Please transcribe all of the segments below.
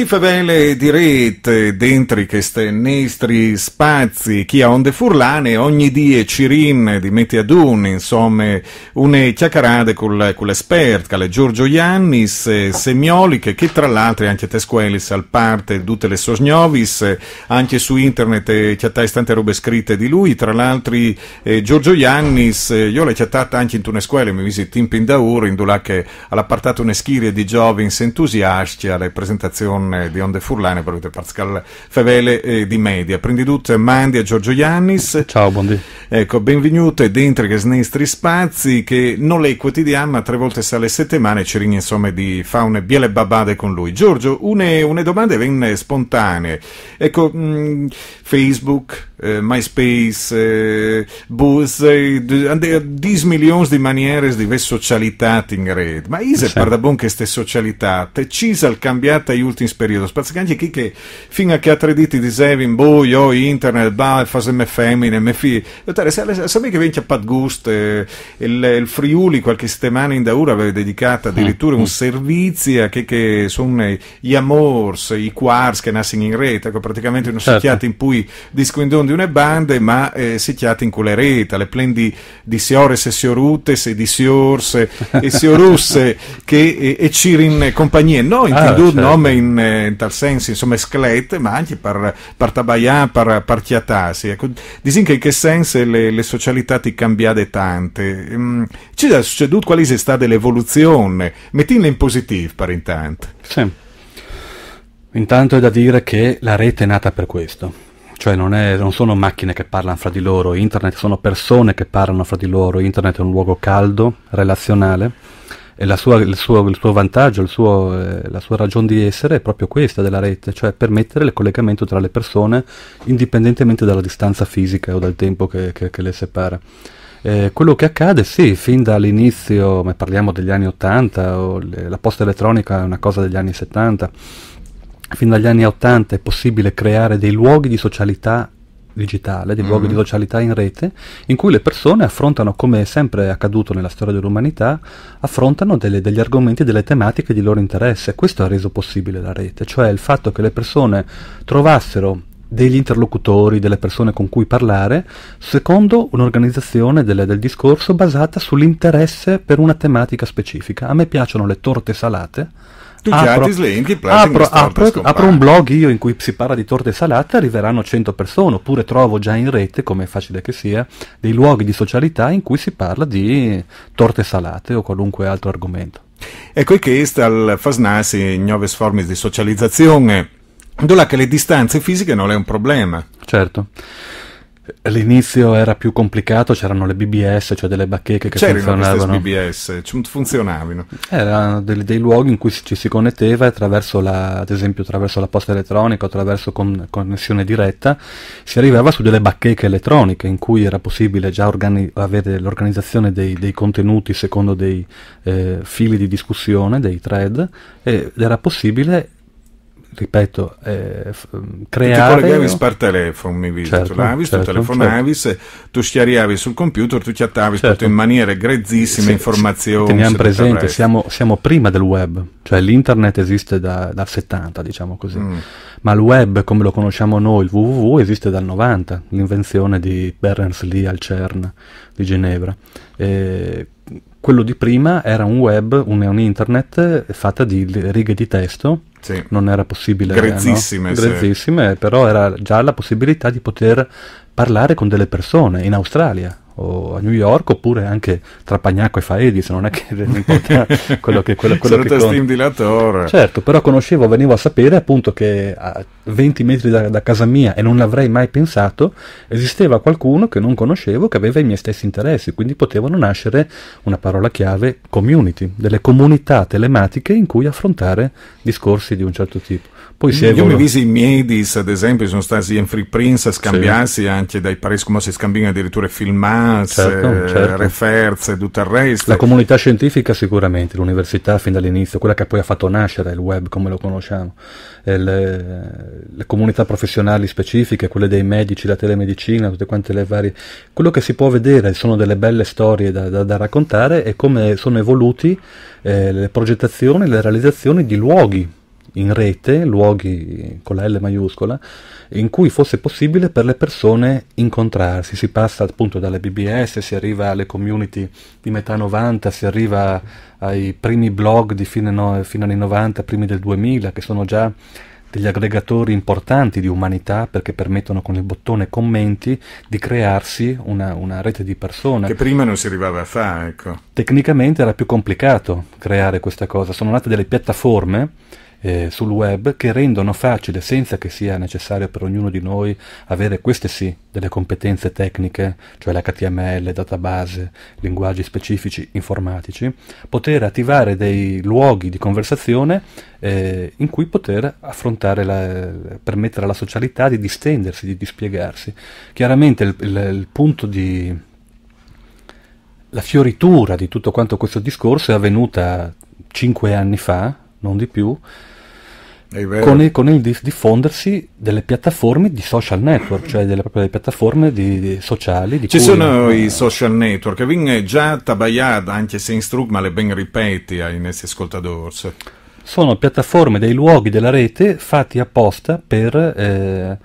Si fa bene dirette dentro questi nestri spazi, chi ha onde furlane, ogni die cirin di metti ad un, insomma, une chiacchierate con, con l'esperto, le Giorgio Iannis, eh, Semioliche, che tra l'altro anche te squelis al parte tutte le sosnovis, anche su internet eh, c'è tante robe scritte di lui, tra l'altro eh, Giorgio Iannis, eh, io l'ho chattata anche in tune scuole, mi visi Timpin Daur, in Dulac, eh, all'appartato una di giovani entusiasti alle presentazioni Furlan eh, di Onde Furlane, di Pascal Favele eh, di Media. Prendi tutto, mandi a Giorgio Iannis. Ciao, buondì. Ecco, benvenuto e dentro che snestri spazi che non le ma tre volte sale settimane ci rigne insomma di faune biele babade con lui. Giorgio, una domanda venne spontanea. Ecco, mh, mm, Facebook, eh, MySpace, eh, Buzz, eh, dis milions di maniere di socialità in rete. Ma ise sì. parla bon che ste socialità, te cisal cambiata gli ultimi periodi. anche chi che fino a che ha traditi di Zevin, boh, io internet, bah, fasemme femmine, me fi. Sapete che vince a Pat Gust, eh, il, il, Friuli qualche settimana in Daura aveva dedicato mm, addirittura mm. un servizio che, che sono eh, gli amors, i quarks che nascono in rete, ecco, praticamente una certo. in cui discondendo di une bande, ma eh, sitiate in quelle rete, le plen di, di Siores e Siorutes e di Siorse e Siorusse che, e, e Cirin compagnie. No, in ah, certo. nome in, eh, in, tal senso, insomma, esclette, ma anche per, per tabaglià, per, per chiatasi. Ecco, disin che in che senso le, le socialità ti cambiate tante. Mm, ci è succeduto quali è stata l'evoluzione? Mettinle in positivo, per intanto. Sì. Intanto è da dire che la rete è nata per questo cioè non, è, non, sono macchine che parlano fra di loro, internet sono persone che parlano fra di loro, internet è un luogo caldo, relazionale e sua, il, suo, il, suo, vantaggio, il suo, eh, la sua ragione di essere è proprio questa della rete, cioè permettere il collegamento tra le persone indipendentemente dalla distanza fisica o dal tempo che, che, che le separa. Eh, quello che accade, sì, fin dall'inizio, ma parliamo degli anni 80, le, la posta elettronica è una cosa degli anni 70, fin dagli anni 80 è possibile creare dei luoghi di socialità digitale, dei mm. luoghi di mm. socialità in rete, in cui le persone affrontano, come è sempre accaduto nella storia dell'umanità, affrontano delle, degli argomenti e delle tematiche di loro interesse. Questo ha reso possibile la rete, cioè il fatto che le persone trovassero degli interlocutori, delle persone con cui parlare, secondo un'organizzazione del, del discorso basata sull'interesse per una tematica specifica. A me piacciono le torte salate, tu apro, lenti, apro, apro, apro, un blog io in cui si parla di torte salate, arriveranno 100 persone, oppure trovo già in rete, come è facile che sia, dei luoghi di socialità in cui si parla di torte salate o qualunque altro argomento. Ecco che sta al fasnarsi nuove forme di socializzazione, dove che le distanze fisiche non è un problema. Certo. All'inizio era più complicato, c'erano le BBS, cioè delle bacheche che c'erano funzionavano. C'erano BBS, funzionavano. Erano dei, dei, luoghi in cui ci si connetteva attraverso la, ad esempio attraverso la posta elettronica, attraverso con, connessione diretta, si arrivava su delle bacheche elettroniche in cui era possibile già organi- avere l'organizzazione dei, dei, contenuti secondo dei eh, fili di discussione, dei thread, ed era possibile ripeto, eh, f- mm, creare... Ti collegavi per telefono, mi visto, certo, tu certo, telefonavi, certo. tu schiariavi sul computer, tu chattavi certo. in maniere grezzissime se, informazioni. Teniamo presente, siamo, siamo, prima del web, cioè l'internet esiste da, dal 70, diciamo così, mm. ma il web come lo conosciamo noi, il www, esiste dal 90, l'invenzione di Berners-Lee al CERN di Ginevra. Eh, quello di prima era un web, un, un internet fatta di righe di testo sì. non era possibile. Grezzissime. Eh, no? Grezzissime, sì. però era già la possibilità di poter parlare con delle persone in Australia o a New York oppure anche tra Pagnacco e Faedis non è che importa quello che quello, quello certo che con... dilatore certo però conoscevo venivo a sapere appunto che a 20 metri da, da, casa mia e non l'avrei mai pensato esisteva qualcuno che non conoscevo che aveva i miei stessi interessi quindi potevano nascere una parola chiave community delle comunità telematiche in cui affrontare discorsi di un certo tipo poi si io mi visi i miei ad esempio sono stati in free prints a scambiarsi sì. anche dai paesi come si scambiano addirittura filmati Haas, certo, certo. Referz e tutto il resto. La comunità scientifica sicuramente, l'università fin dall'inizio, quella che poi ha fatto nascere il web come lo conosciamo, eh, le, le, comunità professionali specifiche, quelle dei medici, la telemedicina, tutte quante le varie... Quello che si può vedere sono delle belle storie da, da, da raccontare e come sono evoluti eh, le progettazioni, le realizzazioni di luoghi in rete, luoghi con la L maiuscola, in cui fosse possibile per le persone incontrarsi. Si passa appunto dalle BBS, si arriva alle community di metà 90, si arriva ai primi blog di fine, no, fine anni 90, primi del 2000, che sono già degli aggregatori importanti di umanità perché permettono con il bottone commenti di crearsi una, una, rete di persone. Che prima non si arrivava a fare, ecco. Tecnicamente era più complicato creare questa cosa, sono nate delle piattaforme eh, sul web che rendono facile, senza che sia necessario per ognuno di noi avere queste sì, delle competenze tecniche, cioè l'HTML, database, linguaggi specifici informatici, poter attivare dei luoghi di conversazione eh, in cui poter affrontare, la, permettere alla socialità di distendersi, di dispiegarsi. Chiaramente il, il, il punto di, la fioritura di tutto quanto questo discorso è avvenuta cinque anni fa, non di più, con il, con il, diffondersi delle piattaforme di social network, cioè delle, delle piattaforme di, di sociali. Di Ci cui, sono eh, i social network, vengono già tabayad, anche se in strug, ma le ben ripeti ai nostri ascoltatori. Sono piattaforme dei luoghi della rete fatti apposta per... Eh,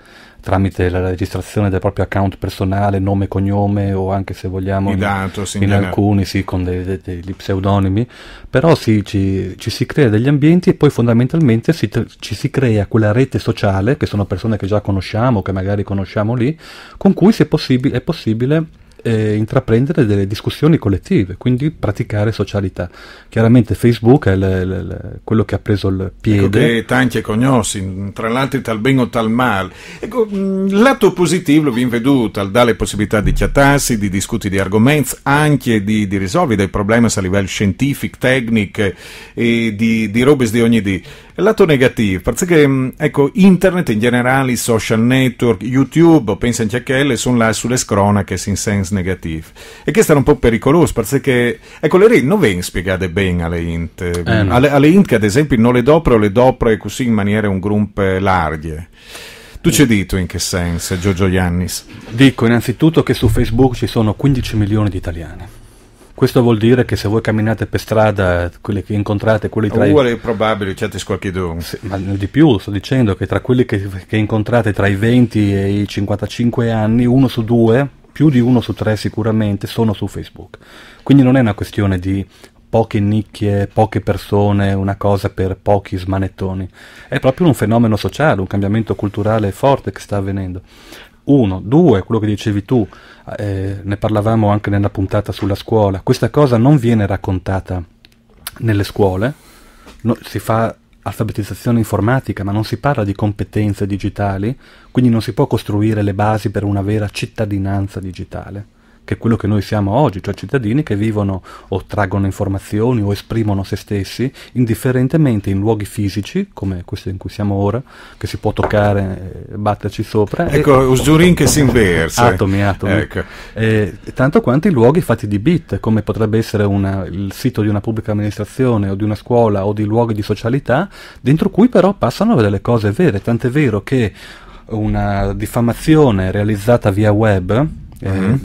tramite la registrazione del proprio account personale, nome, cognome o anche se vogliamo Idato, in, in, alcuni sì, con dei, dei, degli pseudonimi, però sì, ci, ci, si crea degli ambienti e poi fondamentalmente si, ci si crea quella rete sociale, che sono persone che già conosciamo, che magari conosciamo lì, con cui è possibile eh, intraprendere delle discussioni collettive, quindi praticare socialità. Chiaramente Facebook è le, le, le, quello che ha preso il piede. Ecco tanti cognosi, tra l'altro tal ben o tal mal. Ecco, mm, lato positivo vi veduto, dà le possibilità di chiattarsi, di discutere di argomenti, anche di, di risolvere dei problemi a livello scientifico, tecnico e di, di robes di ogni di. Lato negativo, perché mm, ecco, internet in generale, social network, YouTube, pensa anche a quelle, sono là sulle scronache, si sense negativi. E questo era un po' pericoloso, perché ecco, le regole non vengono spiegate bene alle int. Eh, no. alle, alle, int che ad esempio non le dopre o le dopre così in maniera un grump larghe. Tu ci hai detto in che senso, Giorgio Iannis? Dico innanzitutto che su Facebook ci sono 15 milioni di italiani. Questo vuol dire che se voi camminate per strada, quelli che incontrate, quelli tra Uguale, i... probabile, certi squarchi sì, Ma di più, sto dicendo che tra quelli che, che incontrate tra i 20 e i 55 anni, uno su due più di uno su tre sicuramente sono su Facebook. Quindi non è una questione di poche nicchie, poche persone, una cosa per pochi smanettoni. È proprio un fenomeno sociale, un cambiamento culturale forte che sta avvenendo. Uno, due, quello che dicevi tu, eh, ne parlavamo anche nella puntata sulla scuola, questa cosa non viene raccontata nelle scuole, no, si fa alfabetizzazione informatica, ma non si parla di competenze digitali, quindi non si può costruire le basi per una vera cittadinanza digitale che è quello che noi siamo oggi, cioè cittadini che vivono o traggono informazioni o esprimono se stessi indifferentemente in luoghi fisici, come questo in cui siamo ora, che si può toccare, batterci sopra. Ecco, usurin oh, che oh, si oh, inversa. Atomi, atomi. Ecco. Eh, tanto quanto i luoghi fatti di bit, come potrebbe essere una, il sito di una pubblica amministrazione o di una scuola o di luoghi di socialità, dentro cui però passano delle cose vere, tant'è vero che una diffamazione realizzata via web, eh, uh mm-hmm. -huh.